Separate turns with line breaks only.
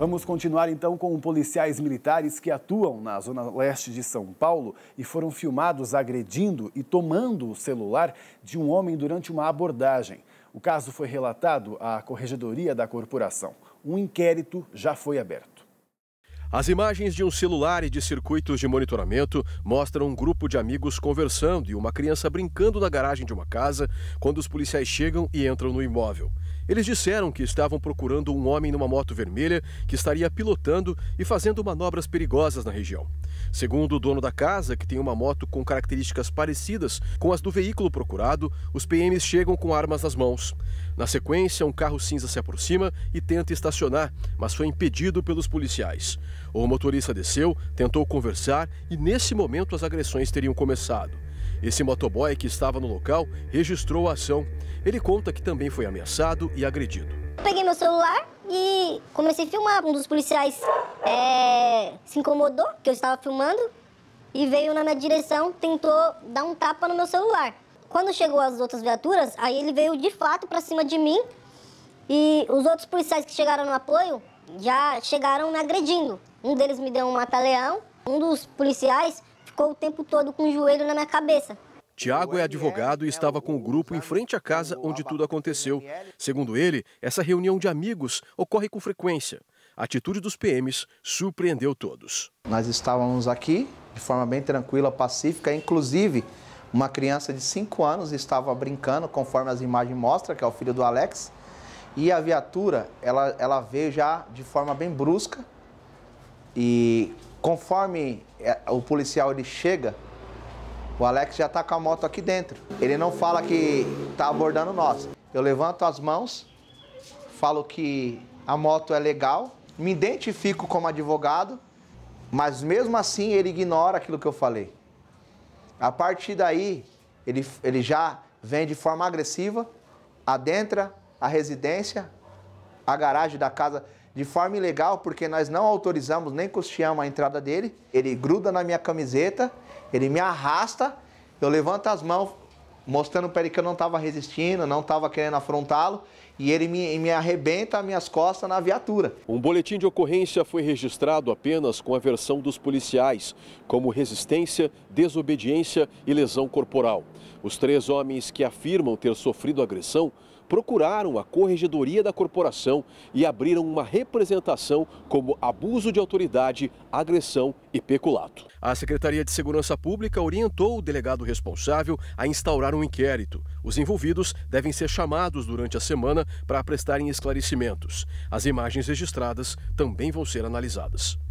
Vamos continuar então com policiais militares que atuam na zona leste de São Paulo e foram filmados agredindo e tomando o celular de um homem durante uma abordagem. O caso foi relatado à corregedoria da corporação. Um inquérito já foi aberto. As imagens de um celular e de circuitos de monitoramento mostram um grupo de amigos conversando e uma criança brincando na garagem de uma casa quando os policiais chegam e entram no imóvel. Eles disseram que estavam procurando um homem numa moto vermelha que estaria pilotando e fazendo manobras perigosas na região. Segundo o dono da casa, que tem uma moto com características parecidas com as do veículo procurado, os PMs chegam com armas nas mãos. Na sequência, um carro cinza se aproxima e tenta estacionar, mas foi impedido pelos policiais. O motorista desceu, tentou conversar e, nesse momento, as agressões teriam começado. Esse motoboy que estava no local registrou a ação. Ele conta que também foi ameaçado e agredido.
Peguei meu celular e comecei a filmar. Um dos policiais é, se incomodou que eu estava filmando e veio na minha direção, tentou dar um tapa no meu celular. Quando chegou as outras viaturas, aí ele veio de fato para cima de mim e os outros policiais que chegaram no apoio já chegaram me agredindo. Um deles me deu um mata-leão, um dos policiais ficou o tempo todo com o joelho na minha cabeça.
Tiago é advogado e estava com o grupo em frente à casa onde tudo aconteceu. Segundo ele, essa reunião de amigos ocorre com frequência.
A atitude dos PMs surpreendeu todos. Nós estávamos aqui de forma bem tranquila, pacífica, inclusive uma criança de 5 anos estava brincando, conforme as imagens mostram, que é o filho do Alex. E a viatura, ela, ela veio já de forma bem brusca. E conforme é, o policial ele chega, o Alex já está com a moto aqui dentro. Ele não fala que está abordando nós. Eu levanto as mãos, falo que a moto é legal, me identifico como advogado, mas mesmo assim ele ignora aquilo que eu falei. A partir daí, ele, ele já vem de forma agressiva, adentra a residência, a garagem da casa de forma ilegal, porque nós não autorizamos nem custeamos a entrada dele. Ele gruda na minha camiseta, ele me arrasta, eu levanto as mãos, mostrando para ele que eu não estava resistindo, não estava querendo afrontá-lo, e ele me, me arrebenta minhas costas na viatura.
Um boletim de ocorrência foi registrado apenas com a versão dos policiais, como resistência, desobediência e lesão corporal. Os três homens que afirmam ter sofrido agressão procuraram a corregedoria da corporação e abriram uma representação como abuso de autoridade, agressão e peculato. A Secretaria de Segurança Pública orientou o delegado responsável a instaurar um inquérito. Os envolvidos devem ser chamados durante a semana para prestarem esclarecimentos. As imagens registradas também vão ser analisadas.